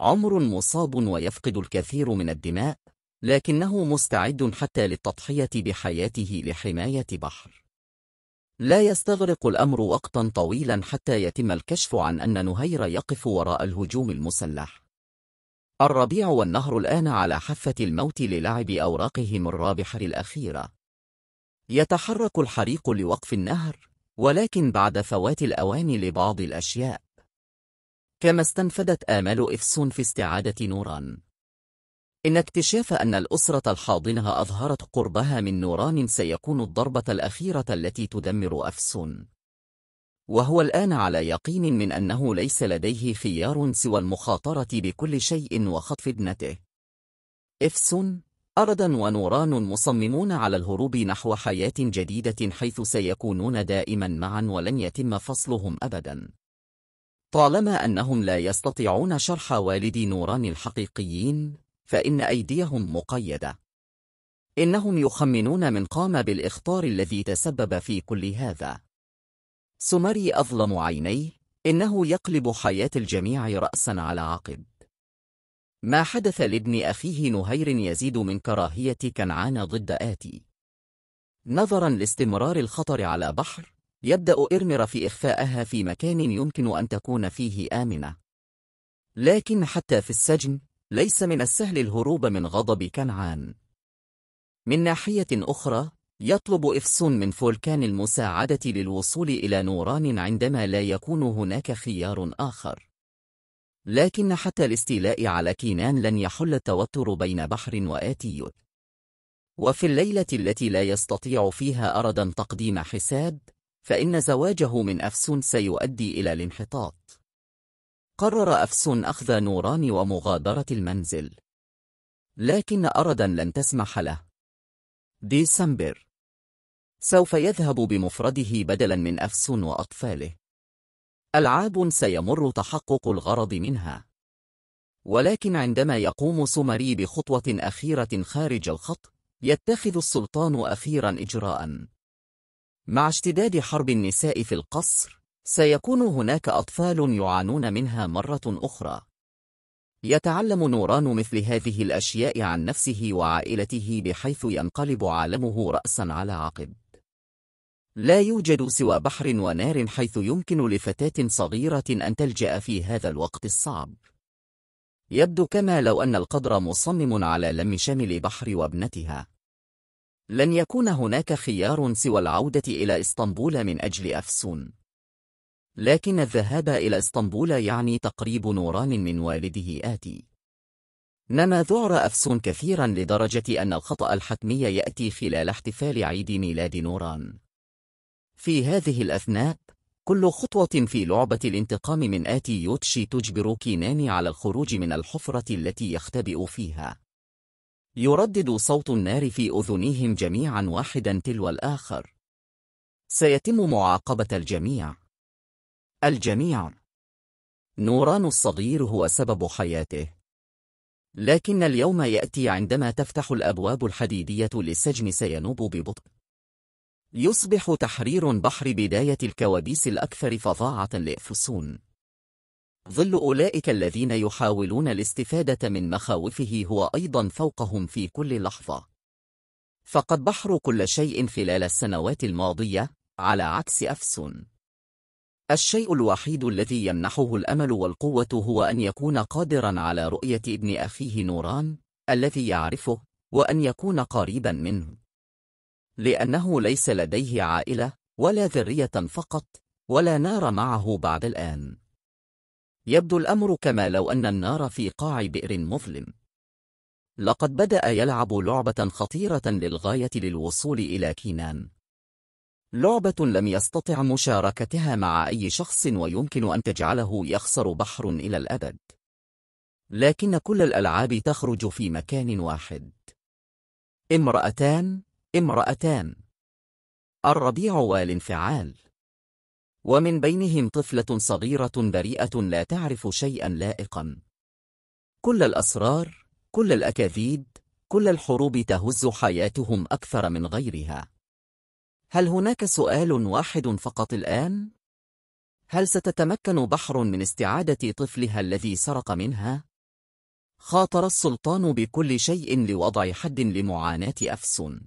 عمر مصاب ويفقد الكثير من الدماء لكنه مستعد حتى للتضحية بحياته لحماية بحر لا يستغرق الأمر وقتا طويلا حتى يتم الكشف عن أن نهير يقف وراء الهجوم المسلح الربيع والنهر الآن على حافة الموت للعب أوراقهم الرابحة الأخيرة يتحرك الحريق لوقف النهر ولكن بعد فوات الأوان لبعض الأشياء كما استنفدت آمال إفسون في استعادة نوران إن اكتشاف أن الأسرة الحاضنة أظهرت قربها من نوران سيكون الضربة الأخيرة التي تدمر أفسون وهو الآن على يقين من أنه ليس لديه خيار سوى المخاطرة بكل شيء وخطف ابنته إفسون أردا ونوران مصممون على الهروب نحو حياة جديدة حيث سيكونون دائما معا ولن يتم فصلهم أبدا طالما أنهم لا يستطيعون شرح والدي نوران الحقيقيين فإن أيديهم مقيدة إنهم يخمنون من قام بالإخطار الذي تسبب في كل هذا سمري أظلم عينيه إنه يقلب حياة الجميع رأسا على عقب ما حدث لابن أخيه نهير يزيد من كراهية كنعان ضد آتي نظرا لاستمرار الخطر على بحر يبدأ إرمر في إخفائها في مكان يمكن أن تكون فيه آمنة. لكن حتى في السجن، ليس من السهل الهروب من غضب كنعان. من ناحية أخرى، يطلب إفسون من فولكان المساعدة للوصول إلى نوران عندما لا يكون هناك خيار آخر. لكن حتى الاستيلاء على كينان لن يحل التوتر بين بحر وآتي وفي الليلة التي لا يستطيع فيها أردا تقديم حساب، فإن زواجه من أفسون سيؤدي إلى الانحطاط قرر أفسون أخذ نوران ومغادرة المنزل لكن أردا لن تسمح له ديسمبر سوف يذهب بمفرده بدلا من أفسون وأطفاله ألعاب سيمر تحقق الغرض منها ولكن عندما يقوم سومري بخطوة أخيرة خارج الخط يتخذ السلطان أخيرا إجراءً مع اشتداد حرب النساء في القصر سيكون هناك أطفال يعانون منها مرة أخرى يتعلم نوران مثل هذه الأشياء عن نفسه وعائلته بحيث ينقلب عالمه رأسا على عقب لا يوجد سوى بحر ونار حيث يمكن لفتاة صغيرة أن تلجأ في هذا الوقت الصعب يبدو كما لو أن القدر مصمم على لم شمل بحر وابنتها لن يكون هناك خيار سوى العودة إلى إسطنبول من أجل أفسون لكن الذهاب إلى إسطنبول يعني تقريب نوران من والده آتي نما ذعر أفسون كثيرا لدرجة أن الخطأ الحتمي يأتي خلال احتفال عيد ميلاد نوران في هذه الأثناء كل خطوة في لعبة الانتقام من آتي يوتشي تجبر كيناني على الخروج من الحفرة التي يختبئ فيها يردد صوت النار في أذنيهم جميعا واحدا تلو الآخر سيتم معاقبة الجميع الجميع نوران الصغير هو سبب حياته لكن اليوم يأتي عندما تفتح الأبواب الحديدية للسجن سينوب ببطء يصبح تحرير بحر بداية الكوابيس الأكثر فظاعة لإفسون ظل أولئك الذين يحاولون الاستفادة من مخاوفه هو أيضا فوقهم في كل لحظة فقد بحروا كل شيء خلال السنوات الماضية على عكس أفسون الشيء الوحيد الذي يمنحه الأمل والقوة هو أن يكون قادرا على رؤية ابن أخيه نوران الذي يعرفه وأن يكون قريبا منه لأنه ليس لديه عائلة ولا ذرية فقط ولا نار معه بعد الآن يبدو الأمر كما لو أن النار في قاع بئر مظلم لقد بدأ يلعب لعبة خطيرة للغاية للوصول إلى كينان لعبة لم يستطع مشاركتها مع أي شخص ويمكن أن تجعله يخسر بحر إلى الأبد لكن كل الألعاب تخرج في مكان واحد امرأتان امرأتان الربيع والانفعال ومن بينهم طفلة صغيرة بريئة لا تعرف شيئا لائقا كل الأسرار، كل الأكاذيب، كل الحروب تهز حياتهم أكثر من غيرها هل هناك سؤال واحد فقط الآن؟ هل ستتمكن بحر من استعادة طفلها الذي سرق منها؟ خاطر السلطان بكل شيء لوضع حد لمعاناة أفسن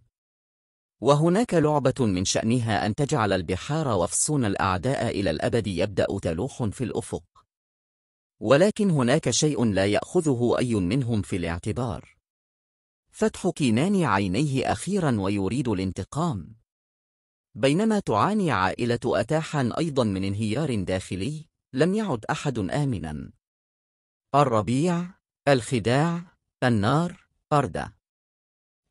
وهناك لعبة من شأنها أن تجعل البحار وفصون الأعداء إلى الأبد يبدأ تلوح في الأفق ولكن هناك شيء لا يأخذه أي منهم في الاعتبار فتح كينان عينيه أخيرا ويريد الانتقام بينما تعاني عائلة أتاحا أيضا من انهيار داخلي لم يعد أحد آمنا الربيع الخداع النار أردة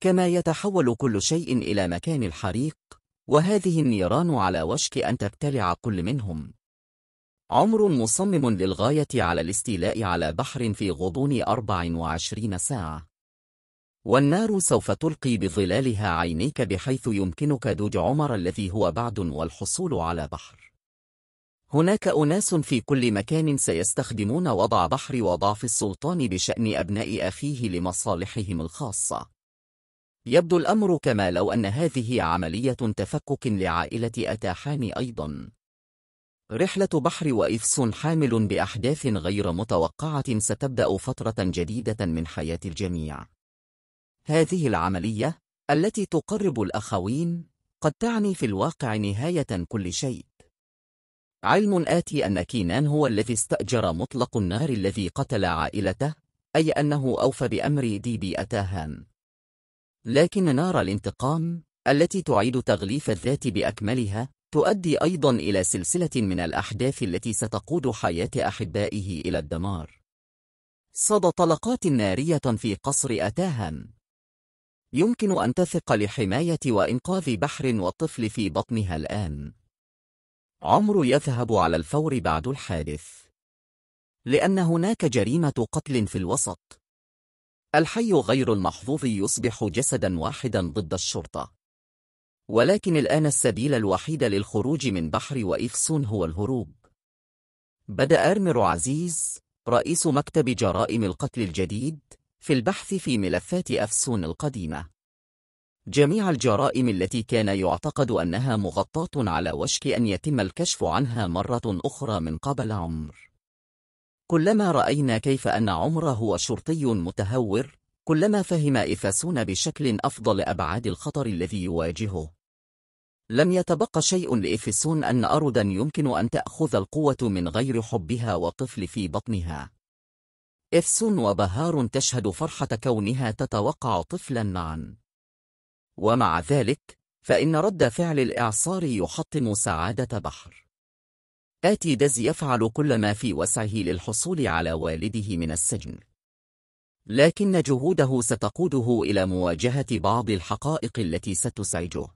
كما يتحول كل شيء إلى مكان الحريق وهذه النيران على وشك أن تبتلع كل منهم عمر مصمم للغاية على الاستيلاء على بحر في غضون 24 ساعة والنار سوف تلقي بظلالها عينيك بحيث يمكنك دوج عمر الذي هو بعد والحصول على بحر هناك أناس في كل مكان سيستخدمون وضع بحر وضعف السلطان بشأن أبناء أخيه لمصالحهم الخاصة يبدو الأمر كما لو أن هذه عملية تفكك لعائلة أتاحان أيضا رحلة بحر وإفس حامل بأحداث غير متوقعة ستبدأ فترة جديدة من حياة الجميع هذه العملية التي تقرب الأخوين قد تعني في الواقع نهاية كل شيء علم آتي أن كينان هو الذي استأجر مطلق النار الذي قتل عائلته أي أنه أوفى بأمر دي بي أتاهان لكن نار الانتقام التي تعيد تغليف الذات بأكملها تؤدي أيضا إلى سلسلة من الأحداث التي ستقود حياة أحبائه إلى الدمار صدى طلقات نارية في قصر أتاهم يمكن أن تثق لحماية وإنقاذ بحر والطفل في بطنها الآن عمر يذهب على الفور بعد الحادث لأن هناك جريمة قتل في الوسط الحي غير المحظوظ يصبح جسدا واحدا ضد الشرطة ولكن الآن السبيل الوحيد للخروج من بحر وإفسون هو الهروب بدأ أرمر عزيز رئيس مكتب جرائم القتل الجديد في البحث في ملفات أفسون القديمة جميع الجرائم التي كان يعتقد أنها مغطاة على وشك أن يتم الكشف عنها مرة أخرى من قبل عمر كلما رأينا كيف أن عمر هو شرطي متهور كلما فهم إفاسون بشكل أفضل أبعاد الخطر الذي يواجهه لم يتبقى شيء لإفاسون أن أردا يمكن أن تأخذ القوة من غير حبها وطفل في بطنها إفسون وبهار تشهد فرحة كونها تتوقع طفلا معا ومع ذلك فإن رد فعل الإعصار يحطم سعادة بحر آتي دز يفعل كل ما في وسعه للحصول على والده من السجن لكن جهوده ستقوده إلى مواجهة بعض الحقائق التي ستزعجه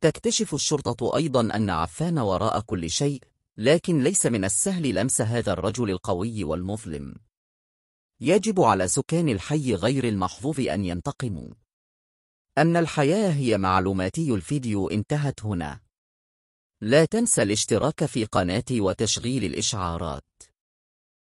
تكتشف الشرطة أيضا أن عفان وراء كل شيء لكن ليس من السهل لمس هذا الرجل القوي والمظلم يجب على سكان الحي غير المحظوظ أن ينتقموا أن الحياة هي معلوماتي الفيديو انتهت هنا لا تنسى الاشتراك في قناتي وتشغيل الإشعارات